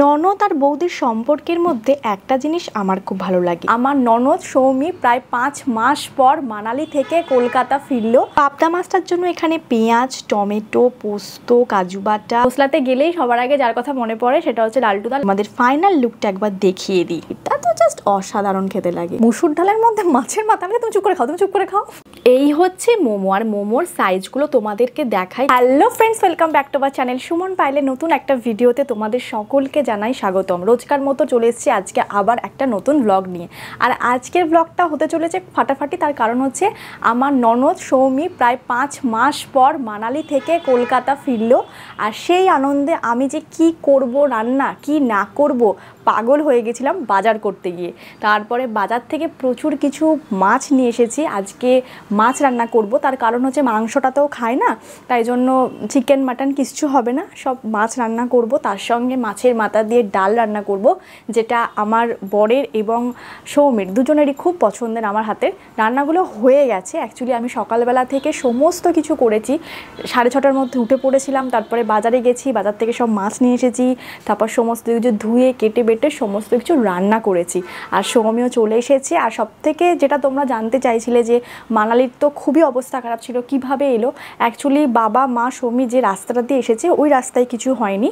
ননদ আর বৌদির সম্পর্কের মধ্যে একটা জিনিস আমার খুব ভালো লাগে আমার ননদ সৌমি প্রায় পাঁচ মাস পর মানালি থেকে কলকাতা ফিরলো পাবদা মাছটার জন্য এখানে পেঁয়াজ টমেটো পোস্ত কাজু বাটা মশলাতে গেলেই সবার আগে যার কথা মনে পড়ে সেটা হচ্ছে লালটুদা আমাদের ফাইনাল লুকটা একবার দেখিয়ে দিই এটা তো জাস্ট অসাধারণ খেতে লাগে মুসুর ডালের মধ্যে মাছের মাথা আমি তুমি চুপ করে খাও তুমি চুপ করে খাও এই হচ্ছে মোমো আর মোমোর সাইজগুলো তোমাদেরকে দেখাই hello friends welcome back to বা চ্যানেল সুমন পাইলে নতুন একটা ভিডিওতে তোমাদের সকলকে জানাই স্বাগতম রোজকার মতো চলে এসেছি আজকে আবার একটা নতুন ব্লগ নিয়ে আর আজকের ব্লগটা হতে চলেছে ফাটাফাটি তার কারণ হচ্ছে আমার ননদ সৌমি প্রায় পাঁচ মাস পর মানালি থেকে কলকাতা ফিরলো আর সেই আনন্দে আমি যে কি করব রান্না কি না করব পাগল হয়ে গেছিলাম বাজার করতে গিয়ে তারপরে বাজার থেকে প্রচুর কিছু মাছ নিয়ে এসেছি আজকে মাছ রান্না করব তার কারণ হচ্ছে মাংসটা তো খায় না তাই জন্য চিকেন মাটন কিছু হবে না সব মাছ রান্না করব তার সঙ্গে মাছের মাথা দিয়ে ডাল রান্না করব যেটা আমার বরের এবং সৌমির দুজনেরই খুব পছন্দের আমার হাতের রান্নাগুলো হয়ে গেছে অ্যাকচুয়ালি আমি সকালবেলা থেকে সমস্ত কিছু করেছি সাড়ে ছটার মধ্যে উঠে পড়েছিলাম তারপরে বাজারে গেছি বাজার থেকে সব মাছ নিয়ে এসেছি তারপর সমস্ত কিছু ধুয়ে কেটে পেটে সমস্ত কিছু রান্না করেছি আর সৌমিও চলে এসেছে আর সবথেকে যেটা তোমরা জানতে চাইছিলে যে মানালির তো খুবই অবস্থা খারাপ ছিল কিভাবে এলো অ্যাকচুয়ালি বাবা মা সৌমি যে রাস্তাটা দিয়ে এসেছে ওই রাস্তায় কিছু হয়নি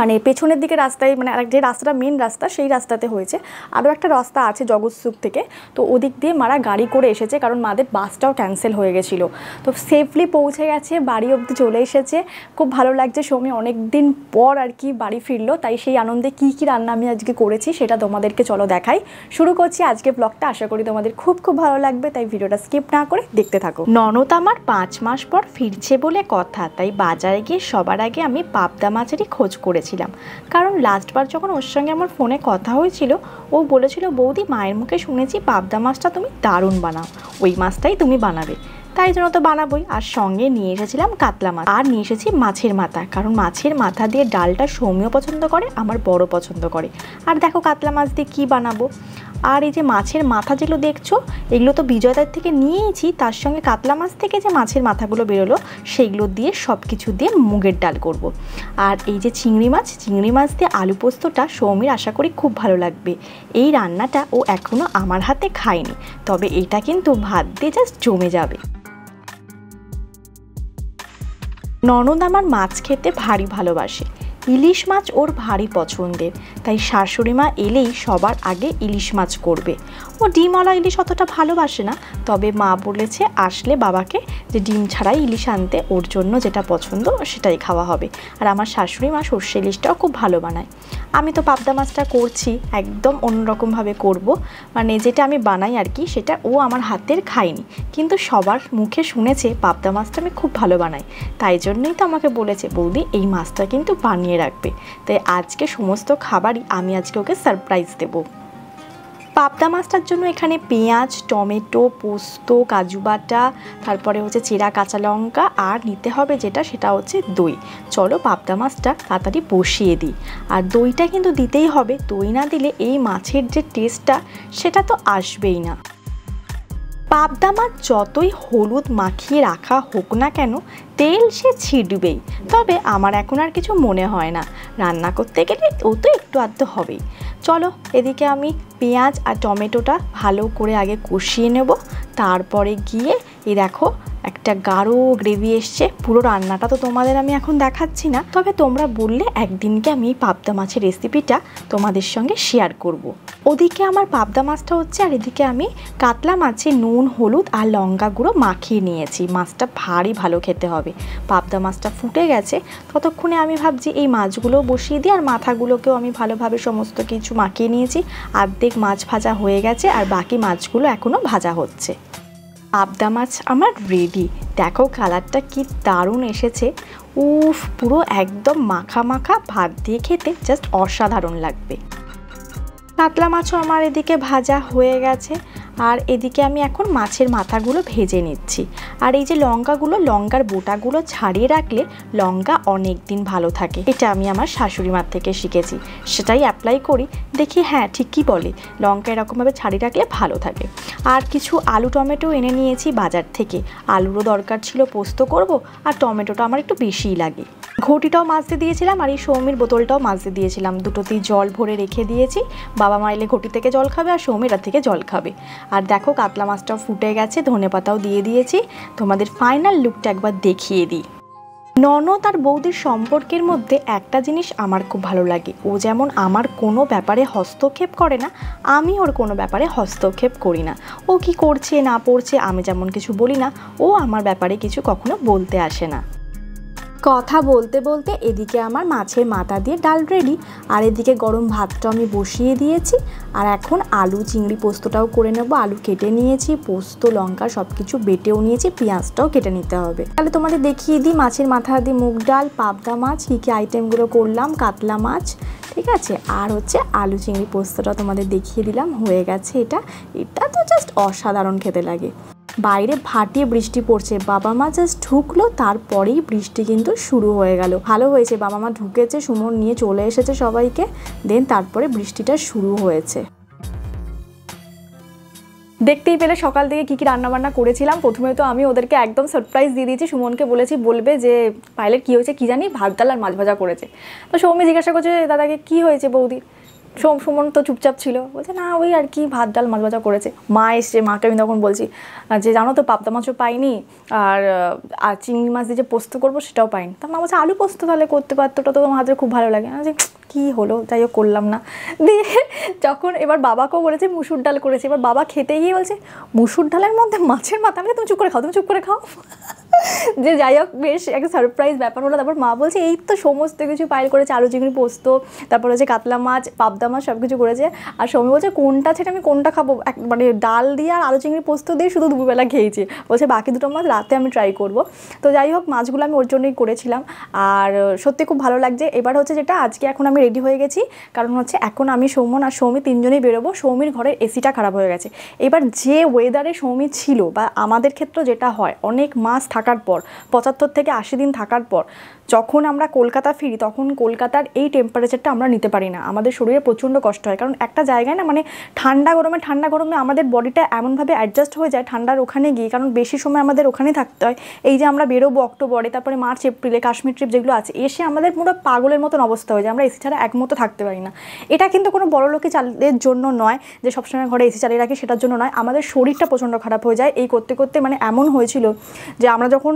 মানে পেছনের দিকে রাস্তায় মানে আর যে রাস্তাটা মেন রাস্তা সেই রাস্তাতে হয়েছে আরও একটা রাস্তা আছে জগৎসুক থেকে তো ওদিক দিয়ে মারা গাড়ি করে এসেছে কারণ মাদের বাসটাও ক্যান্সেল হয়ে গেছিলো তো সেফলি পৌঁছে গেছে বাড়ি অবধি চলে এসেছে খুব ভালো লাগছে সৌমি অনেক দিন পর আর কি বাড়ি ফিরলো তাই সেই আনন্দে কি কি রান্না আমি আজকে করেছি সেটা তোমাদেরকে চলো দেখাই শুরু করছি আজকে ব্লগটা আশা করি তোমাদের খুব খুব ভালো লাগবে তাই ভিডিওটা স্কিপ না করে দেখতে থাকো ননদ আমার পাঁচ মাস পর ফিরছে বলে কথা তাই বাজারে গিয়ে সবার আগে আমি পাবদা মাছেরই খোঁজ করেছি বলেছিলাম কারণ লাস্টবার যখন ওর সঙ্গে আমার ফোনে কথা হয়েছিল ও বলেছিল বৌদি মায়ের মুখে শুনেছি পাবদা মাছটা তুমি দারুণ বানাও ওই মাছটাই তুমি বানাবে তাই জন্য তো বানাবোই আর সঙ্গে নিয়ে এসেছিলাম কাতলা মাছ আর নিয়ে এসেছি মাছের মাথা কারণ মাছের মাথা দিয়ে ডালটা সৌম্য পছন্দ করে আমার বড় পছন্দ করে আর দেখো কাতলা মাছ দিয়ে কী বানাবো আর এই যে মাছের মাথা যেগুলো দেখছো এগুলো তো বিজয়দার থেকে নিয়েইছি তার সঙ্গে কাতলা মাছ থেকে যে মাছের মাথাগুলো বেরোলো সেইগুলো দিয়ে সব কিছু দিয়ে মুগের ডাল করব। আর এই যে চিংড়ি মাছ চিংড়ি মাছ দিয়ে আলু পোস্তটা সৌমির আশা করি খুব ভালো লাগবে এই রান্নাটা ও এখনও আমার হাতে খায়নি তবে এটা কিন্তু ভাত দিয়ে জাস্ট জমে যাবে ননদ আমার মাছ খেতে ভারী ভালোবাসে ইলিশ মাছ ওর ভারী পছন্দের তাই শাশুড়ি মা এলেই সবার আগে ইলিশ মাছ করবে ও ডিমওয়ালা ইলিশ অতটা ভালোবাসে না তবে মা বলেছে আসলে বাবাকে যে ডিম ছাড়াই ইলিশ আনতে ওর জন্য যেটা পছন্দ সেটাই খাওয়া হবে আর আমার শাশুড়ি মা সর্ষে ইলিশটাও খুব ভালো বানায় আমি তো পাবদা মাছটা করছি একদম অন্যরকমভাবে করব মানে যেটা আমি বানাই আর কি সেটা ও আমার হাতের খায়নি কিন্তু সবার মুখে শুনেছে পাবদা মাছটা আমি খুব ভালো বানাই তাই জন্যই তো আমাকে বলেছে বৌদি এই মাছটা কিন্তু বানিয়ে রাখবে তাই আজকে সমস্ত খাবারই আমি আজকে ওকে সারপ্রাইজ দেবো পাবদা মাছটার জন্য এখানে পেঁয়াজ টমেটো পোস্ত কাজু বাটা তারপরে হচ্ছে চেরা কাঁচা লঙ্কা আর নিতে হবে যেটা সেটা হচ্ছে দই চলো পাবদা মাছটা তাড়াতাড়ি বসিয়ে দিই আর দইটা কিন্তু দিতেই হবে দই না দিলে এই মাছের যে টেস্টটা সেটা তো আসবেই না পাবদা মাছ যতই হলুদ মাখিয়ে রাখা হোক না কেন তেল সে ছিটবেই তবে আমার এখন আর কিছু মনে হয় না রান্না করতে গেলে ও তো একটু আধটু হবেই চলো এদিকে আমি পেঁয়াজ আর টমেটোটা ভালো করে আগে কষিয়ে নেব তারপরে গিয়ে এ দেখো একটা গাঢ় গ্রেভি এসছে পুরো রান্নাটা তো তোমাদের আমি এখন দেখাচ্ছি না তবে তোমরা বললে একদিনকে আমি পাবদা মাছের রেসিপিটা তোমাদের সঙ্গে শেয়ার করব। ওদিকে আমার পাবদা মাছটা হচ্ছে আর এদিকে আমি কাতলা মাছে নুন হলুদ আর লঙ্কা গুঁড়ো মাখিয়ে নিয়েছি মাছটা ভারী ভালো খেতে হবে পাবদা মাছটা ফুটে গেছে ততক্ষণে আমি ভাবছি এই মাছগুলো বসিয়ে দিই আর মাথাগুলোকেও আমি ভালোভাবে সমস্ত কিছু মাখিয়ে নিয়েছি অর্ধেক মাছ ভাজা হয়ে গেছে আর বাকি মাছগুলো এখনও ভাজা হচ্ছে আবদা মাছ আমার রেডি দেখো কালারটা কি দারুণ এসেছে উফ পুরো একদম মাখা মাখা ভাত দিয়ে খেতে জাস্ট অসাধারণ লাগবে কাতলা মাছও আমার এদিকে ভাজা হয়ে গেছে আর এদিকে আমি এখন মাছের মাথাগুলো ভেজে নিচ্ছি আর এই যে লঙ্কাগুলো লঙ্কার বোটাগুলো ছাড়িয়ে রাখলে লঙ্কা অনেক দিন ভালো থাকে এটা আমি আমার শাশুড়ি মার থেকে শিখেছি সেটাই অ্যাপ্লাই করি দেখি হ্যাঁ ঠিকই বলে লঙ্কা এরকমভাবে ছাড়িয়ে রাখলে ভালো থাকে আর কিছু আলু টমেটো এনে নিয়েছি বাজার থেকে আলুরও দরকার ছিল পোস্ত করব আর টমেটোটা আমার একটু বেশিই লাগে ঘটিটাও মাজতে দিয়েছিলাম আর এই সৌমির বোতলটাও মাজতে দিয়েছিলাম দুটোতেই জল ভরে রেখে দিয়েছি বাবা মা এলে ঘটি থেকে জল খাবে আর সৌমিরা থেকে জল খাবে আর দেখো কাতলা মাছটাও ফুটে গেছে ধনে পাতাও দিয়ে দিয়েছি তোমাদের ফাইনাল লুকটা একবার দেখিয়ে দিই ননদ আর বৌদির সম্পর্কের মধ্যে একটা জিনিস আমার খুব ভালো লাগে ও যেমন আমার কোনো ব্যাপারে হস্তক্ষেপ করে না আমি ওর কোনো ব্যাপারে হস্তক্ষেপ করি না ও কি করছে না পড়ছে আমি যেমন কিছু বলি না ও আমার ব্যাপারে কিছু কখনো বলতে আসে না কথা বলতে বলতে এদিকে আমার মাছের মাথা দিয়ে ডাল রেডি আর এদিকে গরম ভাতটা আমি বসিয়ে দিয়েছি আর এখন আলু চিংড়ি পোস্তটাও করে নেব আলু কেটে নিয়েছি পোস্ত লঙ্কা সব কিছু বেটেও নিয়েছি পেঁয়াজটাও কেটে নিতে হবে তাহলে তোমাদের দেখিয়ে দিই মাছের মাথা দিয়ে মুগ ডাল পাবদা মাছ কী কী আইটেমগুলো করলাম কাতলা মাছ ঠিক আছে আর হচ্ছে আলু চিংড়ি পোস্তটা তোমাদের দেখিয়ে দিলাম হয়ে গেছে এটা এটা তো জাস্ট অসাধারণ খেতে লাগে বাইরে ভাটিয়ে বৃষ্টি পড়ছে বাবা মা জাস্ট ঢুকলো তারপরেই বৃষ্টি কিন্তু শুরু হয়ে গেল ভালো হয়েছে বাবা মা ঢুকেছে সুমন নিয়ে চলে এসেছে সবাইকে দেন তারপরে বৃষ্টিটা শুরু হয়েছে দেখতেই পেলে সকাল থেকে কী কী রান্নাবান্না করেছিলাম প্রথমে তো আমি ওদেরকে একদম সারপ্রাইজ দিয়ে দিয়েছি সুমনকে বলেছি বলবে যে পাইলের কী হয়েছে কী জানি ভাত ডাল আর মাছ ভাজা করেছে তো সৌমি জিজ্ঞাসা করছে দাদাকে কী হয়েছে বৌদি সুমন তো চুপচাপ ছিল বলছে না ওই আর কি ভাত ডাল মাছ ভাজা করেছে মা এসছে মাকে আমি তখন বলছি যে জানো তো পাবদা মাছও পাইনি আর আর চিংড়ি মাছ দিয়ে যে পোস্ত করবো সেটাও পাইনি তার মা বলছে আলু পোস্ত তাহলে করতে পারতো ওটা তো তোমার হাতে খুব ভালো লাগে যে কি হলো যাই হোক করলাম না দিয়ে যখন এবার বাবাকেও বলেছে মুসুর ডাল করেছে এবার বাবা খেতে গিয়ে বলছে মুসুর ডালের মধ্যে মাছের মাথা আমি তুমি চুপ করে খাও তুমি চুপ করে খাও যে যাই হোক বেশ একটা সারপ্রাইজ ব্যাপার হলো তারপর মা বলছে এই তো সমস্ত কিছু পাইল করেছে আলু চিংড়ি পোস্ত তারপর হচ্ছে কাতলা মাছ পাবদা মাছ সব কিছু করেছে আর সৌমি বলছে কোনটা ছেড়ে আমি কোনটা খাবো এক মানে ডাল দিয়ে আর আলু চিংড়ি পোস্ত দিয়ে শুধু দুপুরবেলা খেয়েছি বলছে বাকি দুটো মাছ রাতে আমি ট্রাই করব তো যাই হোক মাছগুলো আমি ওর জন্যই করেছিলাম আর সত্যি খুব ভালো লাগছে এবার হচ্ছে যেটা আজকে এখন আমি আমি রেডি হয়ে গেছি কারণ হচ্ছে এখন আমি সৌমন আর সৌমি তিনজনেই বেরোবো সৌমির ঘরের এসিটা খারাপ হয়ে গেছে এবার যে ওয়েদারে সৌমি ছিল বা আমাদের ক্ষেত্রে যেটা হয় অনেক মাস থাকার পর পঁচাত্তর থেকে আশি দিন থাকার পর যখন আমরা কলকাতা ফিরি তখন কলকাতার এই টেম্পারেচারটা আমরা নিতে পারি না আমাদের শরীরে প্রচণ্ড কষ্ট হয় কারণ একটা জায়গায় না মানে ঠান্ডা গরমে ঠান্ডা গরমে আমাদের বডিটা এমনভাবে অ্যাডজাস্ট হয়ে যায় ঠান্ডার ওখানে গিয়ে কারণ বেশি সময় আমাদের ওখানে থাকতে হয় এই যে আমরা বেরোবো অক্টোবরে তারপরে মার্চ এপ্রিলে কাশ্মীর ট্রিপ যেগুলো আছে এসে আমাদের পুরো পাগলের মতন অবস্থা হয়ে যায় আমরা এসি ছাড়া একমতো থাকতে পারি না এটা কিন্তু কোনো বড় লোকে চালের জন্য নয় যে সবসময় ঘরে এসি চালিয়ে রাখি সেটার জন্য নয় আমাদের শরীরটা প্রচণ্ড খারাপ হয়ে যায় এই করতে করতে মানে এমন হয়েছিল যে আমরা যখন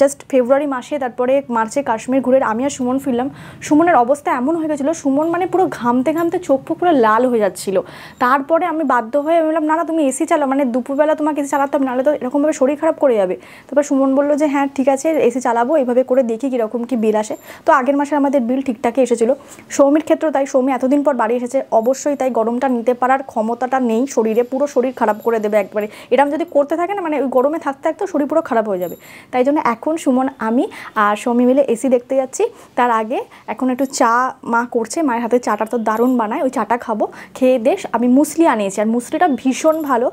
জাস্ট ফেব্রুয়ারি মাসে তারপরে মার্চে কাশ্মীর ঘুরে আমি আর সুমন ফিরলাম সুমনের অবস্থা এমন হয়ে গেছিলো সুমন মানে পুরো ঘামতে ঘামতে চোখ ফোক পুরো লাল হয়ে যাচ্ছিলো তারপরে আমি বাধ্য হয়ে বললাম না না তুমি এসি চালাও মানে দুপুরবেলা তোমাকে এসি চালাতে হবে নাহলে তো এরকমভাবে শরীর খারাপ করে যাবে তারপর সুমন বললো যে হ্যাঁ ঠিক আছে এসি চালাবো এভাবে করে দেখি কীরকম কী বিল আসে তো আগের মাসে আমাদের বিল ঠিকঠাকই এসেছিলো সৌমির ক্ষেত্রে তাই সৌমি এতদিন পর বাড়ি এসেছে অবশ্যই তাই গরমটা নিতে পারার ক্ষমতাটা নেই শরীরে পুরো শরীর খারাপ করে দেবে একবারে এরকম যদি করতে থাকে না মানে ওই গরমে থাকতে থাকতে শরীর পুরো খারাপ হয়ে যাবে তাই জন্য এখন সুমন আমি আর সৌমি মিলে এসি দেখতে যাচ্ছি তার আগে এখন একটু চা মা করছে মায়ের হাতে চাটা তো দারুণ বানায় ওই চাটা খাবো খেয়ে দেশ আমি মুসলি আনিয়েছি আর মুসলিটা ভীষণ ভালো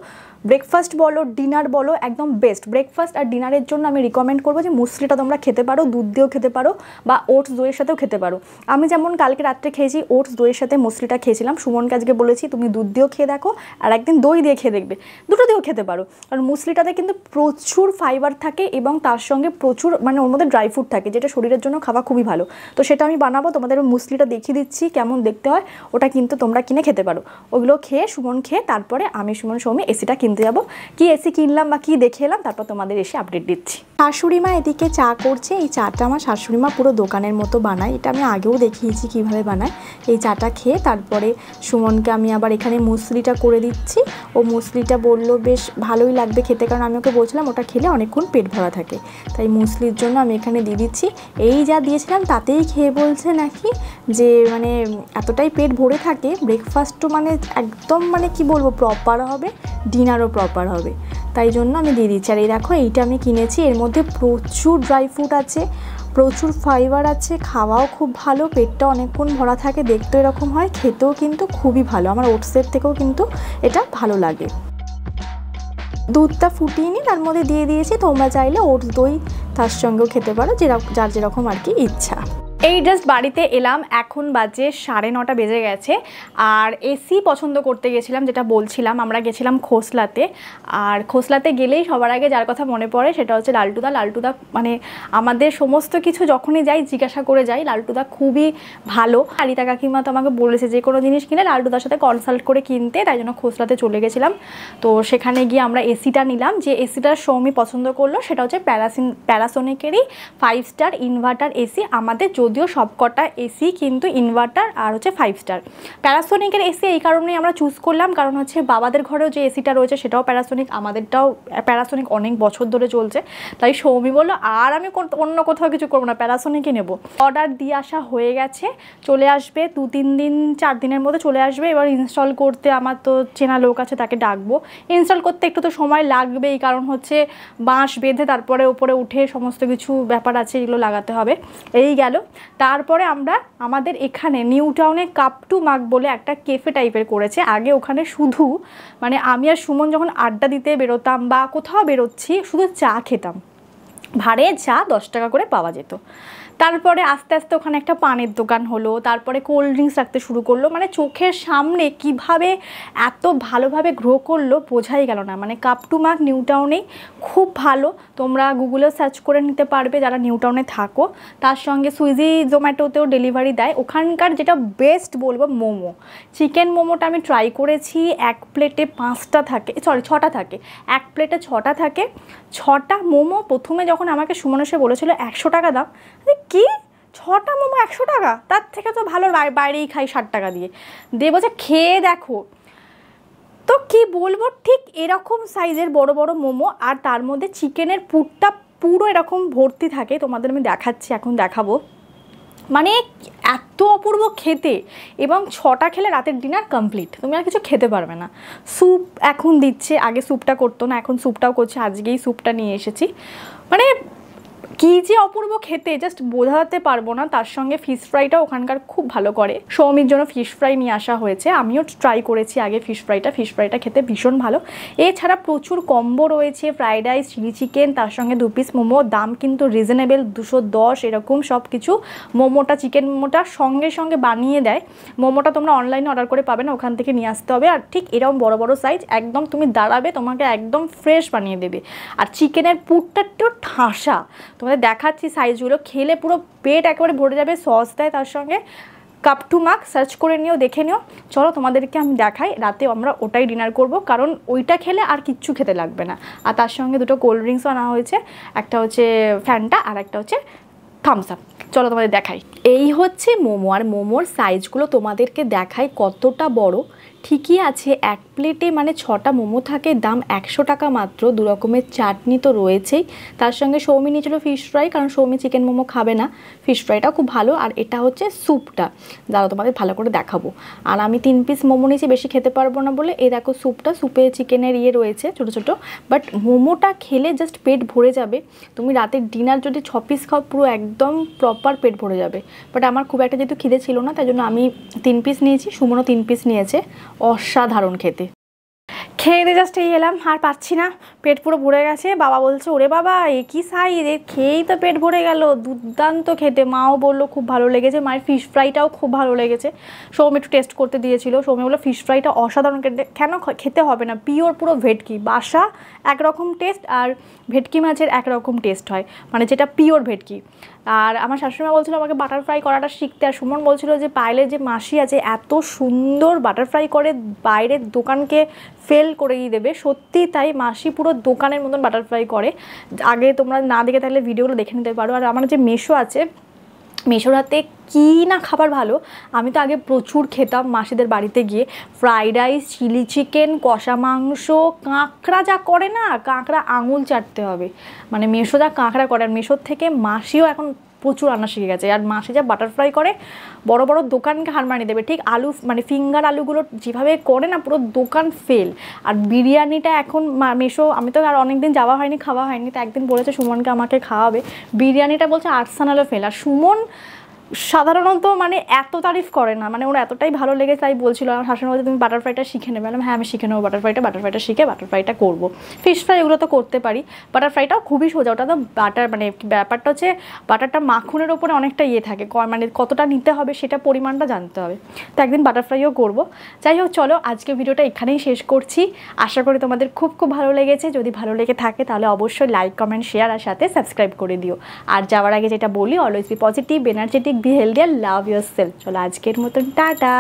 ব্রেকফাস্ট বলো ডিনার বলো একদম বেস্ট ব্রেকফাস্ট আর ডিনারের জন্য আমি রিকমেন্ড করবো যে মুসলিটা তোমরা খেতে পারো দুধ দিয়েও খেতে পারো বা ওটস দইয়ের সাথেও খেতে পারো আমি যেমন কালকে রাত্রে খেয়েছি ওটস দইয়ের সাথে মুসলিটা খেয়েছিলাম সুমনকে আজকে বলেছি তুমি দুধ দিয়েও খেয়ে দেখো আর একদিন দই দিয়ে খেয়ে দেখবে দুটো দিয়েও খেতে পারো কারণ মুসলিটাতে কিন্তু প্রচুর ফাইবার থাকে এবং তার সঙ্গে প্রচুর মানে ওর মধ্যে ড্রাই ফ্রুট থাকে যেটা শরীরের জন্য খাওয়া খুবই ভালো তো সেটা আমি বানাবো তোমাদের মুসলিটা দেখিয়ে দিচ্ছি কেমন দেখতে হয় ওটা কিন্তু তোমরা কিনে খেতে পারো ওগুলো খেয়ে সুমন খেয়ে তারপরে আমি সুমন সৌমি এসিটা কিনে কিনতে যাব কি এসি কিনলাম বা কি দেখে এলাম তারপর তোমাদের এসে আপডেট দিচ্ছি শাশুড়ি মা এদিকে চা করছে এই চাটা আমার শাশুড়ি মা পুরো দোকানের মতো বানায় এটা আমি আগেও দেখিয়েছি কিভাবে বানায় এই চাটা খেয়ে তারপরে সুমনকে আমি আবার এখানে মুসলিটা করে দিচ্ছি ও মুসলিটা বলল বেশ ভালোই লাগবে খেতে কারণ আমি ওকে বলছিলাম ওটা খেলে অনেকক্ষণ পেট ভরা থাকে তাই মুসলির জন্য আমি এখানে দিয়ে দিচ্ছি এই যা দিয়েছিলাম তাতেই খেয়ে বলছে নাকি যে মানে এতটাই পেট ভরে থাকে ব্রেকফাস্টও মানে একদম মানে কি বলবো প্রপার হবে ডিনার আরও প্রপার হবে তাই জন্য আমি দিয়ে দিচ্ছি আর এই দেখো এইটা আমি কিনেছি এর মধ্যে প্রচুর ড্রাই ফ্রুট আছে প্রচুর ফাইবার আছে খাওয়াও খুব ভালো পেটটা অনেকক্ষণ ভরা থাকে দেখতেও এরকম হয় খেতেও কিন্তু খুবই ভালো আমার ওটসের থেকেও কিন্তু এটা ভালো লাগে দুধটা ফুটিয়ে নিই তার মধ্যে দিয়ে দিয়েছি তোমরা চাইলে ওটস দই তার সঙ্গেও খেতে পারো যেরকম যার যেরকম আর কি ইচ্ছা এই জাস্ট বাড়িতে এলাম এখন বাজে সাড়ে নটা বেজে গেছে আর এসি পছন্দ করতে গেছিলাম যেটা বলছিলাম আমরা গেছিলাম খোসলাতে আর খোসলাতে গেলেই সবার আগে যার কথা মনে পড়ে সেটা হচ্ছে লালটুদা লালটুদা মানে আমাদের সমস্ত কিছু যখনই যাই জিজ্ঞাসা করে যাই লালটুদা খুবই ভালো আলিতা কাকিমা তো আমাকে বলেছে যে কোনো জিনিস কিনে লালটুদার সাথে কনসাল্ট করে কিনতে তাই জন্য খোসলাতে চলে গেছিলাম তো সেখানে গিয়ে আমরা এসিটা নিলাম যে এসিটা সৌমি পছন্দ করলো সেটা হচ্ছে প্যারাসিন প্যারাসোনিকেরই ফাইভ স্টার ইনভার্টার এসি আমাদের যদি যদিও সবকটা এসি কিন্তু ইনভার্টার আর হচ্ছে ফাইভ স্টার প্যারাসোনিকের এসি এই কারণেই আমরা চুজ করলাম কারণ হচ্ছে বাবাদের ঘরেও যে এসিটা রয়েছে সেটাও প্যারাসোনিক আমাদেরটাও প্যারাসোনিক অনেক বছর ধরে চলছে তাই সৌমি বললো আর আমি অন্য কোথাও কিছু করবো না প্যারাসোনিকই নেব অর্ডার দিয়ে আসা হয়ে গেছে চলে আসবে দু তিন দিন চার দিনের মধ্যে চলে আসবে এবার ইনস্টল করতে আমার তো চেনা লোক আছে তাকে ডাকবো ইনস্টল করতে একটু তো সময় লাগবেই কারণ হচ্ছে বাঁশ বেঁধে তারপরে ওপরে উঠে সমস্ত কিছু ব্যাপার আছে এগুলো লাগাতে হবে এই গেল তারপরে আমরা আমাদের এখানে নিউ টাউনে কাপ টু মাক বলে একটা কেফে টাইপের করেছে আগে ওখানে শুধু মানে আমি আর সুমন যখন আড্ডা দিতে বেরোতাম বা কোথাও বেরোচ্ছি শুধু চা খেতাম ভাড়ে চা দশ টাকা করে পাওয়া যেত তারপরে আস্তে আস্তে ওখানে একটা পানের দোকান হলো তারপরে কোল্ড ড্রিঙ্কস রাখতে শুরু করলো মানে চোখের সামনে কিভাবে এত ভালোভাবে গ্রো করলো বোঝাই গেল না মানে কাপ টু মার্ক নিউ টাউনেই খুব ভালো তোমরা গুগলে সার্চ করে নিতে পারবে যারা নিউ টাউনে থাকো তার সঙ্গে সুইজি জোম্যাটোতেও ডেলিভারি দেয় ওখানকার যেটা বেস্ট বলবো মোমো চিকেন মোমোটা আমি ট্রাই করেছি এক প্লেটে পাঁচটা থাকে সরি ছটা থাকে এক প্লেটে ছটা থাকে ছটা মোমো প্রথমে যখন আমাকে সুমনসে বলেছিল একশো টাকা দাম কি ছটা মোমো একশো টাকা তার থেকে তো ভালো বাইরেই খাই ষাট টাকা দিয়ে দিয়ে বলছে খেয়ে দেখো তো কি বলবো ঠিক এরকম সাইজের বড় বড় মোমো আর তার মধ্যে চিকেনের পুরটা পুরো এরকম ভর্তি থাকে তোমাদের আমি দেখাচ্ছি এখন দেখাবো মানে এত অপূর্ব খেতে এবং ছটা খেলে রাতের ডিনার কমপ্লিট তুমি আর কিছু খেতে পারবে না স্যুপ এখন দিচ্ছে আগে স্যুপটা করতো না এখন স্যুপটাও করছে আজকেই স্যুপটা নিয়ে এসেছি মানে কি যে অপূর্ব খেতে জাস্ট বোঝাতে পারবো না তার সঙ্গে ফিশ ফ্রাইটা ওখানকার খুব ভালো করে সৌমির জন্য ফিশ ফ্রাই নিয়ে আসা হয়েছে আমিও ট্রাই করেছি আগে ফিশ ফ্রাইটা ফিশ ফ্রাইটা খেতে ভীষণ ভালো এছাড়া প্রচুর কম্বো রয়েছে ফ্রাইড রাইস চিলি চিকেন তার সঙ্গে দু পিস মোমো দাম কিন্তু রিজনেবেল দুশো দশ এরকম সব কিছু মোমোটা চিকেন মোমোটা সঙ্গে সঙ্গে বানিয়ে দেয় মোমোটা তোমরা অনলাইনে অর্ডার করে পাবে না ওখান থেকে নিয়ে আসতে হবে আর ঠিক এরকম বড় বড় সাইজ একদম তুমি দাঁড়াবে তোমাকে একদম ফ্রেশ বানিয়ে দেবে আর চিকেনের পুরটা একটু ঠাসা তোমাদের দেখাচ্ছি সাইজগুলো খেলে পুরো পেট একেবারে ভরে যাবে সস দেয় তার সঙ্গে কাপ টু মাক সার্চ করে নিও দেখে নিও চলো তোমাদেরকে আমি দেখাই রাতে আমরা ওটাই ডিনার করব কারণ ওইটা খেলে আর কিচ্ছু খেতে লাগবে না আর তার সঙ্গে দুটো কোল্ড ড্রিঙ্কসও আনা হয়েছে একটা হচ্ছে ফ্যানটা আর একটা হচ্ছে থামস আপ চলো তোমাদের দেখাই এই হচ্ছে মোমো আর মোমোর সাইজগুলো তোমাদেরকে দেখাই কতটা বড় ঠিকই আছে এক প্লেটে মানে ছটা মোমো থাকে দাম একশো টাকা মাত্র দু রকমের চাটনি তো রয়েছেই তার সঙ্গে সৌমি নিয়েছিল ফিশ ফ্রাই কারণ সৌমি চিকেন মোমো খাবে না ফিশ ফ্রাইটা খুব ভালো আর এটা হচ্ছে স্যুপটা যারা তোমাদের ভালো করে দেখাবো আর আমি তিন পিস মোমো নিয়েছি বেশি খেতে পারবো না বলে এই দেখো স্যুপটা স্যুপে চিকেনের ইয়ে রয়েছে ছোট ছোট বাট মোমোটা খেলে জাস্ট পেট ভরে যাবে তুমি রাতের ডিনার যদি ছ পিস খাও পুরো একদম প্রপার পেট ভরে যাবে বাট আমার খুব একটা যেহেতু খিদে ছিল না তাই জন্য আমি তিন পিস নিয়েছি সুমনও তিন পিস নিয়েছে অসাধারণ খেতে খেয়ে দিয়ে জাস্ট এই এলাম আর পাচ্ছি না পেট পুরো ভরে গেছে বাবা বলছে ওরে বাবা এ কি সাইজ এ খেয়েই তো পেট ভরে গেল দুর্দান্ত খেতে মাও বললো খুব ভালো লেগেছে মায়ের ফিশ ফ্রাইটাও খুব ভালো লেগেছে সৌমি একটু টেস্ট করতে দিয়েছিল সৌমি বললো ফিশ ফ্রাইটা অসাধারণ খেতে কেন খেতে হবে না পিওর পুরো ভেটকি বাসা একরকম টেস্ট আর ভেটকি মাছের একরকম টেস্ট হয় মানে যেটা পিওর ভেটকি আর আমার শাশুড়িমা বলছিল আমাকে বাটারফ্রাই করাটা শিখতে আর সুমন বলছিল যে পাইলে যে মাসি আছে এত সুন্দর বাটারফ্রাই করে বাইরের দোকানকে ফেল করেই দেবে সত্যি তাই মাসি পুরো দোকানের মতন বাটারফ্লাই করে আগে তোমরা না দেখে থাকলে ভিডিওগুলো দেখে নিতে পারো আর আমার যে মেশো আছে মেশোর হাতে কী না খাবার ভালো আমি তো আগে প্রচুর খেতাম মাসিদের বাড়িতে গিয়ে ফ্রাইড রাইস চিলি চিকেন কষা মাংস কাঁকড়া যা করে না কাঁকড়া আঙুল চাটতে হবে মানে মেশো যা কাঁকড়া করে আর মেশোর থেকে মাসিও এখন প্রচুর রান্না শিখে গেছে আর মাসে যা বাটারফ্লাই করে বড় বড় দোকানকে হার মানিয়ে দেবে ঠিক আলু মানে ফিঙ্গার আলুগুলো যেভাবে করে না পুরো দোকান ফেল আর বিরিয়ানিটা এখন মেশো আমি তো আর অনেকদিন যাওয়া হয়নি খাওয়া হয়নি তো একদিন বলেছে সুমনকে আমাকে খাওয়াবে বিরিয়ানিটা বলছে আর্সানালও ফেল আর সুমন সাধারণত মানে এত তারিফ করে না মানে ওর এতটাই ভালো লেগেছে তাই বলছিল আমার শাসন বলছে তুমি বাটারফ্লাইটা শিখে নেবে মানে হ্যাঁ আমি শিখে নেবো বাটারফ্লাইটা বাটারফ্লাইটা শিখে বাটারফ্লাইটা করবো ফিশ ফ্রাই এগুলো তো করতে পারি বাটারফ্লাইটাও খুবই সোজা ওটা তো বাটার মানে ব্যাপারটা হচ্ছে বাটারটা মাখনের ওপরে অনেকটা ইয়ে থাকে মানে কতটা নিতে হবে সেটা পরিমাণটা জানতে হবে তো একদিন বাটারফ্লাইও করবো যাই হোক চলো আজকে ভিডিওটা এখানেই শেষ করছি আশা করি তোমাদের খুব খুব ভালো লেগেছে যদি ভালো লেগে থাকে তাহলে অবশ্যই লাইক কমেন্ট শেয়ার আর সাথে সাবস্ক্রাইব করে দিও আর যাওয়ার আগে যেটা বলি always be positive energetic be healthy আর লাভ ইয়োর সেলফ চলো আজকের মতন টাটা